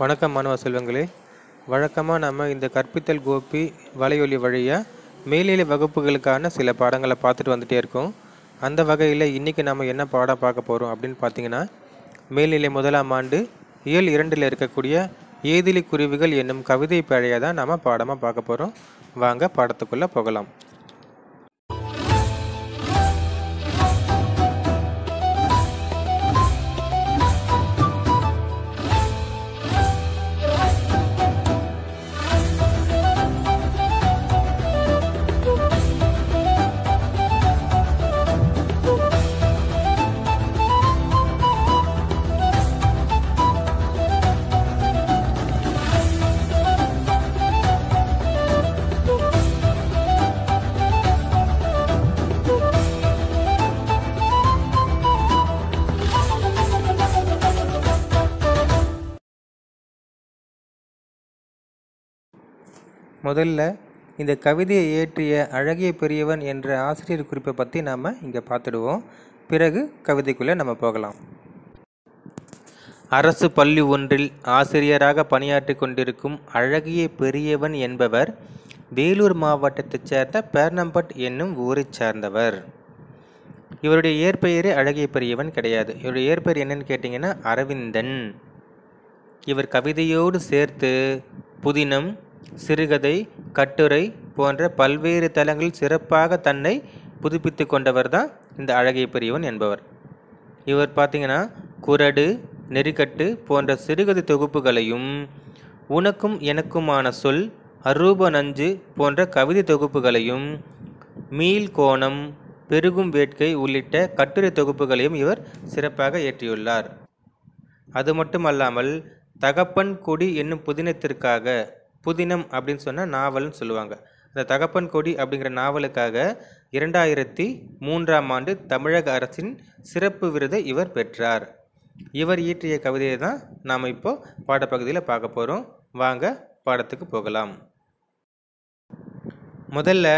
வணக்கம் மாணவ செல்வங்களே வழக்கமாக நம்ம இந்த கற்பித்தல் கோபி வலையொலி வழியாக மேல்நிலை வகுப்புகளுக்கான சில பாடங்களை பார்த்துட்டு வந்துகிட்டே இருக்கோம் அந்த வகையில் இன்றைக்கி நம்ம என்ன பாடம் பார்க்க போகிறோம் அப்படின்னு பார்த்தீங்கன்னா மேல்நிலை முதலாம் ஆண்டு இயல் இரண்டில் இருக்கக்கூடிய ஏதிலி குருவிகள் என்னும் கவிதை பழைய தான் நாம் பாடமாக பார்க்க போகிறோம் வாங்க பாடத்துக்குள்ளே போகலாம் முதல்ல இந்த கவிதையை இயற்றிய அழகிய பெரியவன் என்ற ஆசிரியர் குறிப்பை பற்றி நாம் இங்கே பார்த்துடுவோம் பிறகு கவிதைக்குள்ளே நம்ம போகலாம் அரசு பள்ளி ஒன்றில் ஆசிரியராக பணியாற்றி கொண்டிருக்கும் அழகிய பெரியவன் என்பவர் வேலூர் மாவட்டத்தைச் சேர்ந்த பேர்னம்பட் என்னும் ஊரைச் சேர்ந்தவர் இவருடைய இயற்பெயரே அழகிய பெரியவன் கிடையாது இவருடைய இயற்பெயர் என்னன்னு கேட்டிங்கன்னா அரவிந்தன் இவர் கவிதையோடு சேர்த்து புதினம் சிறுகதை கட்டுரை போன்ற பல்வேறு தளங்களில் சிறப்பாக தன்னை புதுப்பித்து கொண்டவர் தான் இந்த அழகிய பெரியவன் என்பவர் இவர் பார்த்திங்கன்னா குரடு நெறிக்கட்டு போன்ற சிறுகதை தொகுப்புகளையும் உனக்கும் எனக்குமான சொல் அரூப நஞ்சு போன்ற கவிதை தொகுப்புகளையும் மீள் கோணம் பெருகும் வேட்கை உள்ளிட்ட கட்டுரை தொகுப்புகளையும் இவர் சிறப்பாக இயற்றியுள்ளார் அது மட்டுமல்லாமல் தகப்பன் கொடி என்னும் புதினத்திற்காக புதினம் அப்படின்னு சொன்னால் நாவல்னு சொல்லுவாங்க இந்த தகப்பன் கொடி அப்படிங்கிற நாவலுக்காக இரண்டாயிரத்தி மூன்றாம் ஆண்டு தமிழக அரசின் சிறப்பு விருதை இவர் பெற்றார் இவர் இயற்றிய கவிதையை தான் நாம் இப்போது பாடப்பகுதியில் பார்க்க போகிறோம் வாங்க பாடத்துக்கு போகலாம் முதல்ல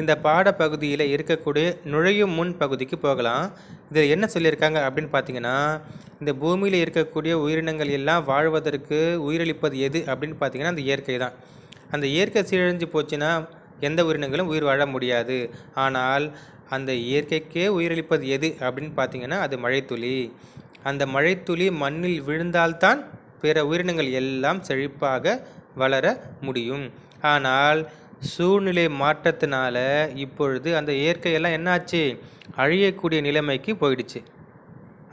இந்த பாடப்பகுதியில் இருக்கக்கூடிய நுழையும் முன் பகுதிக்கு போகலாம் இதில் என்ன சொல்லியிருக்காங்க அப்படின்னு பார்த்தீங்கன்னா இந்த பூமியில் இருக்கக்கூடிய உயிரினங்கள் எல்லாம் வாழ்வதற்கு உயிரளிப்பது எது அப்படின்னு பார்த்திங்கன்னா அந்த இயற்கை தான் அந்த இயற்கை சீரழிஞ்சு போச்சுன்னா எந்த உயிரினங்களும் உயிர் வாழ முடியாது ஆனால் அந்த இயற்கைக்கே உயிரளிப்பது எது அப்படின்னு பார்த்திங்கன்னா அது மழைத்துளி அந்த மழைத்துளி மண்ணில் விழுந்தால்தான் பிற உயிரினங்கள் எல்லாம் செழிப்பாக வளர முடியும் ஆனால் சூழ்நிலை மாற்றத்தினால இப்பொழுது அந்த இயற்கையெல்லாம் என்னாச்சு அழியக்கூடிய நிலைமைக்கு போயிடுச்சு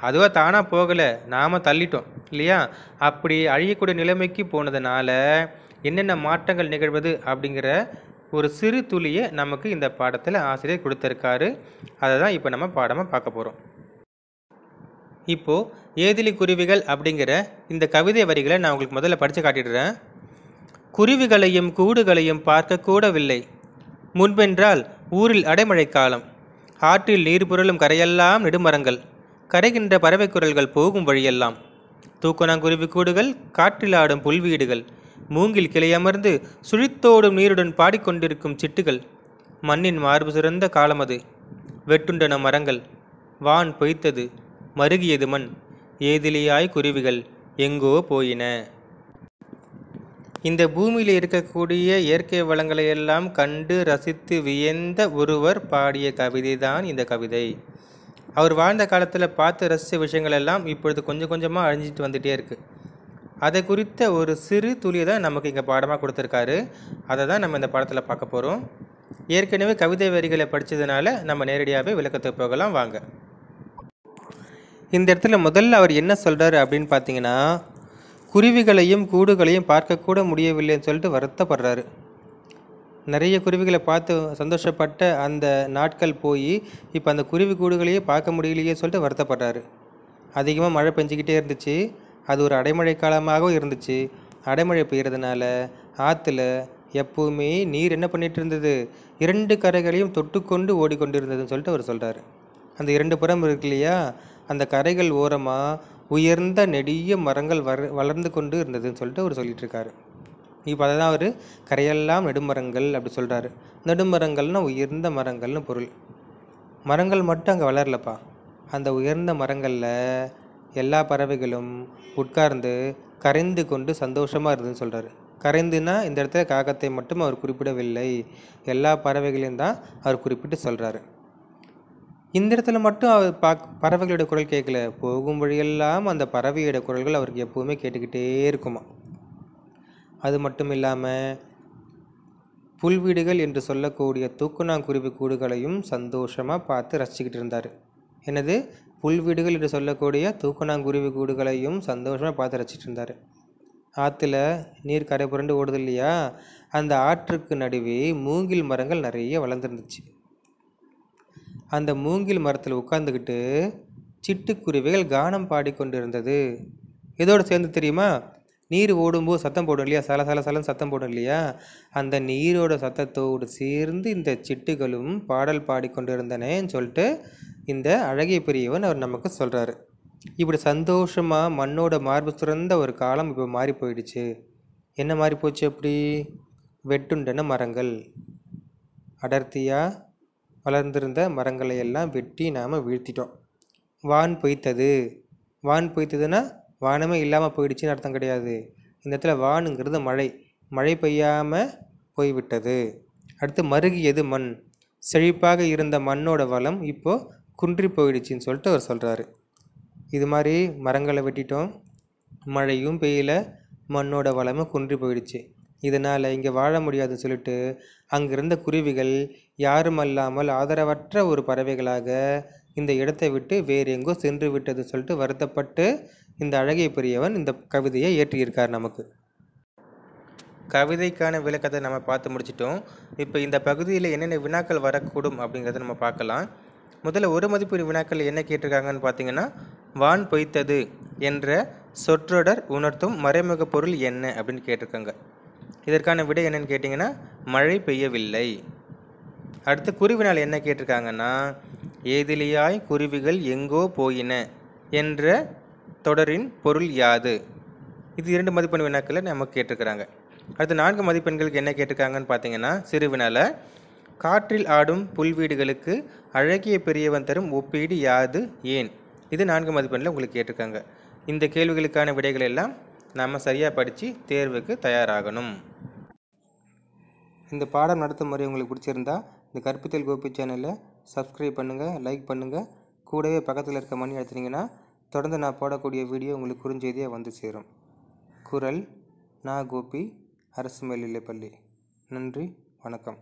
அதுவாக தானாக போகலை நாம் தள்ளிட்டோம் இல்லையா அப்படி அழியக்கூடிய நிலைமைக்கு போனதுனால என்னென்ன மாற்றங்கள் நிகழ்வது அப்படிங்கிற ஒரு சிறு துளியை நமக்கு இந்த பாடத்தில் ஆசிரியர் கொடுத்துருக்காரு அதை தான் இப்போ நம்ம பாடமாக பார்க்க போகிறோம் இப்போது ஏதிலி குருவிகள் அப்படிங்கிற இந்த கவிதை வரிகளை நான் உங்களுக்கு முதல்ல படித்து காட்டிடுறேன் குருவிகளையும் கூடுகளையும் பார்க்க கூடவில்லை முன்பென்றால் ஊரில் அடைமழை காலம் ஆற்றில் நீர் புரளும் கரையெல்லாம் நெடுமரங்கள் கரைகின்ற பறவை குரல்கள் போகும் வழியெல்லாம் தூக்குனாங்குருவி கூடுகள் காற்றில் ஆடும் புல்வீடுகள் மூங்கில் கிளையமர்ந்து சுழித்தோடும் நீருடன் பாடிக்கொண்டிருக்கும் சிட்டுகள் மண்ணின் மார்பு சிறந்த காலம் அது வெட்டுண்டன மரங்கள் வான் பொய்த்தது மருகியது மண் ஏதிலியாய் குருவிகள் எங்கோ போயின இந்த பூமியில் இருக்கக்கூடிய இயற்கை வளங்களையெல்லாம் கண்டு ரசித்து வியந்த ஒருவர் பாடிய கவிதைதான் இந்த கவிதை அவர் வாழ்ந்த காலத்தில் பார்த்து ரசித்த விஷயங்கள் எல்லாம் இப்பொழுது கொஞ்சம் கொஞ்சமாக அழிஞ்சிட்டு வந்துகிட்டே இருக்குது அதை குறித்த ஒரு சிறு துளியை தான் நமக்கு இங்கே பாடமாக கொடுத்துருக்காரு அதை தான் நம்ம இந்த படத்தில் பார்க்க போகிறோம் ஏற்கனவே கவிதை வரிகளை படித்ததுனால நம்ம நேரடியாகவே விளக்கத்துக்கு போகலாம் வாங்க இந்த இடத்துல முதல்ல அவர் என்ன சொல்கிறாரு அப்படின்னு பார்த்தீங்கன்னா குருவிகளையும் கூடுகளையும் பார்க்கக்கூட முடியவில்லைன்னு சொல்லிட்டு வருத்தப்படுறாரு நிறைய குருவிகளை பார்த்து சந்தோஷப்பட்ட அந்த நாட்கள் போய் இப்போ அந்த குருவி கூடுகளையே பார்க்க முடியலையே சொல்லிட்டு வருத்தப்படுறாரு அதிகமாக மழை பெஞ்சிக்கிட்டே இருந்துச்சு அது ஒரு அடைமழை காலமாகவும் இருந்துச்சு அடைமழை பெய்கிறதுனால ஆற்றுல எப்பவுமே நீர் என்ன பண்ணிட்டு இருந்தது இரண்டு கரைகளையும் தொட்டுக்கொண்டு ஓடிக்கொண்டிருந்ததுன்னு சொல்லிட்டு அவர் சொல்கிறார் அந்த இரண்டு புறம் இருக்கு இல்லையா அந்த கரைகள் ஓரமாக உயர்ந்த நெடிய மரங்கள் வர வளர்ந்து கொண்டு இருந்ததுன்னு சொல்லிட்டு அவர் சொல்லிட்டு இருக்காரு இப்போ அதை தான் அவர் கரையெல்லாம் நெடுமரங்கள் அப்படி சொல்கிறாரு நெடுமரங்கள்னா உயர்ந்த மரங்கள்னு பொருள் மரங்கள் மட்டும் அங்கே வளரலப்பா அந்த உயர்ந்த மரங்களில் எல்லா பறவைகளும் உட்கார்ந்து கரைந்து கொண்டு சந்தோஷமாக இருந்துன்னு சொல்கிறாரு கரைந்துனா இந்த இடத்துல காகத்தை மட்டும் அவர் குறிப்பிடவில்லை எல்லா பறவைகளையும் தான் அவர் குறிப்பிட்டு சொல்கிறாரு இந்த இடத்துல மட்டும் அவர் பா பறவைகளோட குரல் கேட்கல போகும் வழியெல்லாம் அந்த பறவையோட குரல்கள் அவருக்கு எப்போவுமே கேட்டுக்கிட்டே இருக்குமா அது மட்டும் இல்லாமல் புல்வீடுகள் என்று சொல்லக்கூடிய தூக்குநாங்குருவி கூடுகளையும் சந்தோஷமாக பார்த்து ரசிச்சுக்கிட்டு இருந்தார் எனது புல்வீடுகள் என்று சொல்லக்கூடிய தூக்குநாங்குருவி கூடுகளையும் சந்தோஷமாக பார்த்து ரசிச்சுட்டு இருந்தார் ஆற்றுல நீர் கரை புரண்டு ஓடுது இல்லையா அந்த ஆற்றுக்கு நடுவே மூங்கில் மரங்கள் நிறைய வளர்ந்துருந்துச்சு அந்த மூங்கில் மரத்தில் உட்காந்துக்கிட்டு சிட்டுக்குருவிகள் கானம் பாடிக்கொண்டு இருந்தது இதோடு சேர்ந்து தெரியுமா நீர் ஓடும்போது சத்தம் போடும் இல்லையா சல சல சலம் சத்தம் போடும் இல்லையா அந்த நீரோட சத்தத்தோடு சேர்ந்து இந்த சிட்டுகளும் பாடல் பாடிக்கொண்டிருந்தனேன்னு சொல்லிட்டு இந்த அழகிய பெரியவன் அவர் நமக்கு சொல்கிறாரு இப்படி சந்தோஷமாக மண்ணோட மார்பு சுரந்த ஒரு காலம் இப்போ மாறி போயிடுச்சு என்ன மாறி போச்சு அப்படி வெட்டுண்டன மரங்கள் அடர்த்தியாக வளர்ந்திருந்த மரங்களை எல்லாம் வெட்டி நாம் வீழ்த்திட்டோம் வான் பொய்த்தது வான் பொய்த்ததுன்னா வானமே இல்லாமல் போயிடுச்சுன்னு அர்த்தம் கிடையாது இந்த இடத்துல வானுங்கிறது மழை மழை பெய்யாமல் போய்விட்டது அடுத்து மருகியது மண் செழிப்பாக இருந்த மண்ணோட வளம் இப்போது குன்றி போயிடுச்சின்னு சொல்லிட்டு அவர் சொல்கிறாரு இது மாதிரி மரங்களை வெட்டிட்டோம் மழையும் பெய்யல மண்ணோட வளமும் குன்றி போயிடுச்சு இதனால் இங்கே வாழ முடியாதுன்னு சொல்லிட்டு அங்கிருந்த குருவிகள் யாரும் அல்லாமல் ஆதரவற்ற ஒரு பறவைகளாக இந்த இடத்தை விட்டு வேறு எங்கோ சென்று விட்டது சொல்லிட்டு வருத்தப்பட்டு இந்த அழகிய பெரியவன் இந்த கவிதையை இயற்றியிருக்கார் நமக்கு கவிதைக்கான விளக்கத்தை நம்ம பார்த்து முடிச்சிட்டோம் இப்போ இந்த பகுதியில் என்னென்ன வினாக்கள் வரக்கூடும் அப்படிங்கிறத நம்ம பார்க்கலாம் முதல்ல ஒரு மதிப்பு வினாக்கள் என்ன கேட்டிருக்காங்கன்னு பார்த்தீங்கன்னா வான் பொய்த்தது என்ற சொற்றொடர் உணர்த்தும் மறைமுக பொருள் என்ன அப்படின்னு கேட்டிருக்காங்க இதற்கான விடை என்னென்னு கேட்டிங்கன்னா மழை பெய்யவில்லை அடுத்து குருவினால் என்ன கேட்டிருக்காங்கன்னா ஏதிலியாய் குருவிகள் எங்கோ போயின என்ற தொடரின் பொருள் யாது இது இரண்டு மதிப்பெண் வினாக்களை நமக்கு கேட்டிருக்கிறாங்க அடுத்து நான்கு மதிப்பெண்களுக்கு என்ன கேட்டிருக்காங்கன்னு பார்த்தீங்கன்னா சிறுவினால் காற்றில் ஆடும் புல்வீடுகளுக்கு அழகிய பெரியவன் தரும் ஒப்பீடு யாது ஏன் இது நான்கு மதிப்பெண்ணில் உங்களுக்கு கேட்டிருக்காங்க இந்த கேள்விகளுக்கான விடைகள் எல்லாம் நாம் சரியாக படித்து தேர்வுக்கு தயாராகணும் இந்த பாடம் நடத்தும் முறை உங்களுக்கு பிடிச்சிருந்தா இந்த கற்பித்தல் கோபி சேனலை சப்ஸ்கிரைப் பண்ணுங்கள் லைக் பண்ணுங்கள் கூடவே பக்கத்தில் இருக்க மணி எடுத்துனீங்கன்னா தொடர்ந்து நான் போடக்கூடிய வீடியோ உங்களுக்கு குறுஞ்செய்தியாக வந்து சேரும் குரல் நா கோபி அரசு மேல்நிலைப்பள்ளி நன்றி வணக்கம்